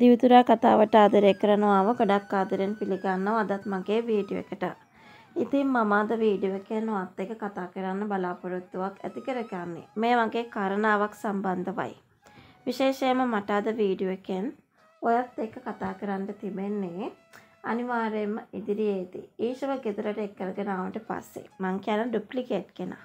දිවිතුරා කතාවට ආදරය කරනවාව ගොඩක් ආදරෙන් පිළිගන්නවා අදත් මගේ වීඩියෝ එකට. ඉතින් මම අද වීඩියෝ එකේ නොත් එක කතා කරන්න බලාපොරොත්තුවක් ඇති කරගන්නේ. මේ වගේ කාරණාවක් සම්බන්ධවයි. විශේෂයෙන්ම මට අද වීඩියෝ එකෙන් ඔයත් එක්ක කතා කරන්න තිබෙන්නේ අනිවාර්යයෙන්ම ඉදිරියේදී ඊශව ගෙදරට එක් කරගෙන ආවට පස්සේ මං කියන ඩුප්ලිකේට් කෙනා.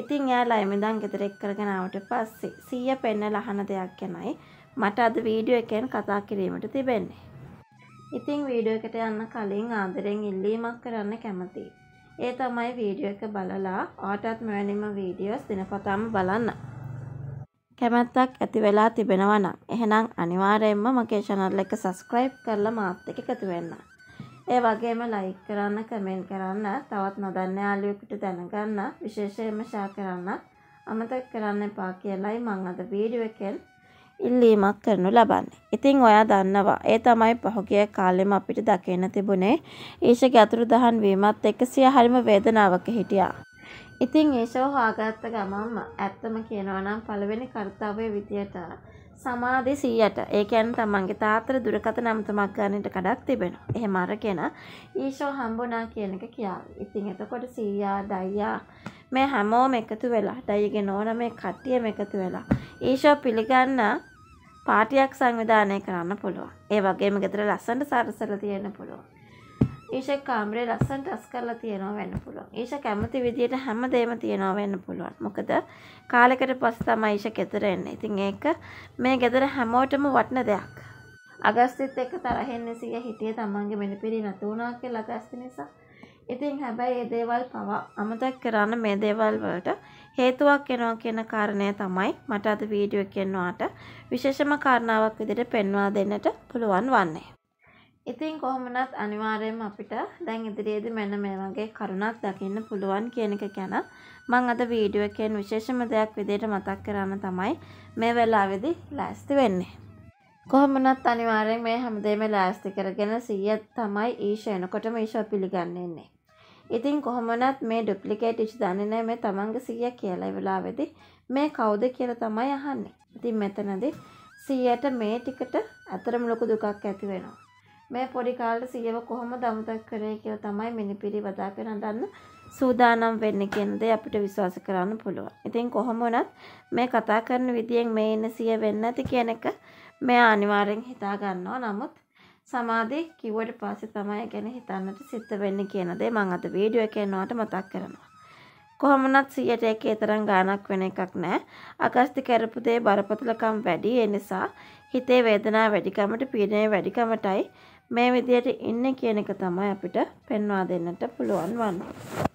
ඉතින් එයා ලයිමෙන්දන් ගෙදර එක් කරගෙන ආවට පස්සේ සීයා පෙන්න ලහන දෙයක් ගැනයි මට අද වීඩියෝ එකෙන් කතා කිරීමට තිබෙන්නේ. ඉතිං වීඩියෝ එකට යන්න කලින් ආදරෙන් ඉල්ලීමක් කරන්න කැමතියි. ඒ තමයි වීඩියෝ එක බලලා ආටත් මෙවැනිම වීඩියෝස් දිනපතාම බලන්න. කැමැත්තක් ඇති වෙලා තිබෙනවා නම් එහෙනම් අනිවාර්යයෙන්ම මගේ channel එක subscribe කරලා මාත් එක්ක එකතු වෙන්න. ඒ වගේම like කරන්න, comment කරන්න, තවත් නොදන්න යාළුවෙකුට දැනගන්න, විශේෂයෙන්ම share කරන්න අමතක කරන්න එපා කියලායි මම අද වීඩියෝ එකෙන් ඉල්ලීමක් කරනු ලබන්නේ. ඉතින් ඔයා දන්නවා ඒ තමයි පහුගිය කාලෙම අපිට දකින්න තිබුණේ ඊෂ ගැතුරු දහන් වීමත් එක්ක සිය හරිම වේදනාවක හිටියා. ඉතින් ඒෂව හොයාගත්ත ගමන්ම ඇත්තම කියනවා නම් පළවෙනි කර්තව්‍ය විදියට සමාධි 100ට ඒ කියන්නේ තමන්ගේ තාත්තර දුරකථන අමතමක් ගන්නට කඩක් තිබෙනවා. එහෙම අරගෙන ඊෂෝ හම්බුණා කියන එක කියාවි. ඉතින් එතකොට සීයා ඩයියා මේ හැමෝම එකතු වෙලා ඩයිගේ නෝනා මේ කට්ටියම එකතු වෙලා ඊෂෝ පිළිගන්නා පාටියක් සංවිධානය කරන්න පුළුවන්. ඒ වගේම ගෙදර ලස්සනට සරසලා තියෙන්න පුළුවන්. ඊෂා කාමරේ ලස්සනට අස් කරලා තියෙනවා වෙන්න පුළුවන්. ඊෂා කැමති විදියට හැමදේම තියෙනවා වෙන්න පුළුවන්. මොකද කාලෙකට පස්සේ තමයි ඊෂා ගෙදර එන්නේ. ඉතින් ඒක මේ ගෙදර හැමෝටම වටින දෙයක්. අගස්තිත් එක්ක තරහින් සිය හිතේ තමන්ගේ මෙනපිරි නැතුණා කියලා අගස්ති නිසා ඉතින් හැබැයි ඒ දේවල් පවා අමතක් කරන්න මේ දේවල් වලට හේතුවක් වෙනවා කියන කාරණය තමයි මට අද වීඩියෝ එකෙන් වාට විශේෂම කාරණාවක් විදිහට පෙන්වා දෙන්නට පුළුවන් වන්නේ. ඉතින් කොහොමනත් අනිවාර්යයෙන්ම අපිට දැන් ඉදිරියේදී මෙන්න මේ වගේ කරුණක් දකින්න පුළුවන් කියන එක ගැන මම අද වීඩියෝ එකෙන් විශේෂම දෙයක් විදිහට මතක් කරන්න තමයි මේ වෙලාවේදී ලෑස්ති වෙන්නේ. කොහොමනත් අනිවාර්යෙන් මේ හැමදේම ලෑස්ති කරගෙන 100 තමයි ඊෂ එනකොටම ඊෂ පිළිගන්නේ. ඉතින් කොහොමනත් මේ ඩුප්ලිකේට් ඉෂ් දන්නේ මේ තමන්ගේ සීයා කියලා වෙලාවේදී මේ කවුද කියලා තමයි අහන්නේ. ඉතින් මෙතනදී සීයට මේ ටිකට අතරම ලොකු දුකක් ඇති වෙනවා. මේ පොඩි කාලේ සීයව කොහොමද අමතක කරේ කියලා තමයි මිනිපිරි වදා කරන්න සූදානම් වෙන්නේ කියන දේ අපිට විශ්වාස කරන්න පුළුවන්. ඉතින් කොහොම වුණත් මේ කතා කරන විදියෙන් මේ ඉන්න සීය වෙන්න ඇති කියන එක මෙයා අනිවාර්යෙන් හිතා ගන්නවා. නමුත් සමාධිය කිව්වට පස්සේ තමයි ගැන හිතන්නට සිද්ධ වෙන්නේ කියන දේ මම අද වීඩියෝ එකේ යනවාට මතක් කරනවා. කොහොමනත් 100ට 100 තරම් ගාණක් වෙන එකක් නෑ. අකස්ති කරපු දේ බරපතලකම් වැඩි ඒ නිසා හිතේ වේදනාව වැඩිකමට පීඩනය වැඩිකමටයි මේ විදියට ඉන්නේ කියන එක තමයි අපිට පෙන්වා දෙන්නට පුළුවන් වන්නේ.